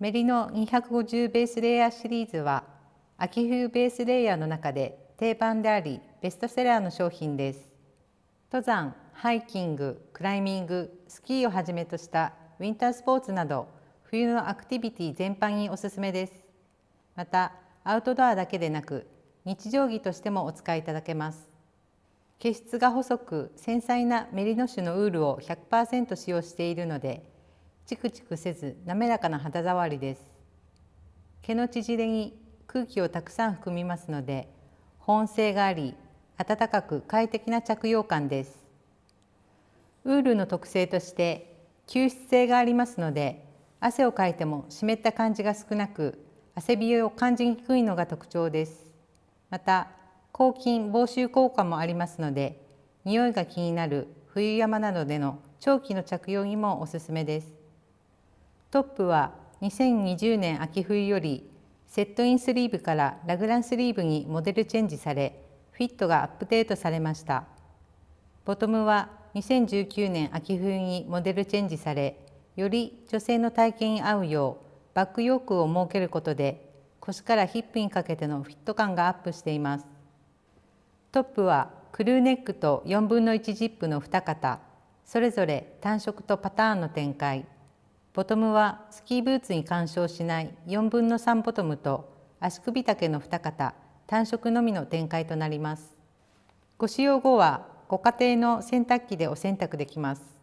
メリの250ベースレイヤーシリーズは秋冬ベースレイヤーの中で定番でありベストセラーの商品です登山ハイキングクライミングスキーをはじめとしたウィンタースポーツなど冬のアクティビティ全般におすすめですまたアウトドアだけでなく日常着としてもお使いいただけます毛質が細く繊細なメリノ種のウールを100%使用しているのでチクチクせず滑らかな肌触りです毛の縮れに空気をたくさん含みますので保温性があり暖かく快適な着用感ですウールの特性として吸湿性がありますので汗をかいても湿った感じが少なく汗びえを感じにくいのが特徴ですまた抗菌防臭効果もありますので匂いが気になる冬山などでの長期の着用にもおすすめですトップは2020年秋冬よりセットインスリーブからラグランスリーブにモデルチェンジされフィットがアップデートされましたボトムは2019年秋冬にモデルチェンジされより女性の体型に合うようバックヨークを設けることで腰からヒップにかけてのフィット感がアップしていますトップはクルーネックと4分の1ジップの2型それぞれ単色とパターンの展開ボトムはスキーブーツに干渉しない4分の3ボトムと足首丈の2型単色のみの展開となります。ご使用後はご家庭の洗濯機でお洗濯できます。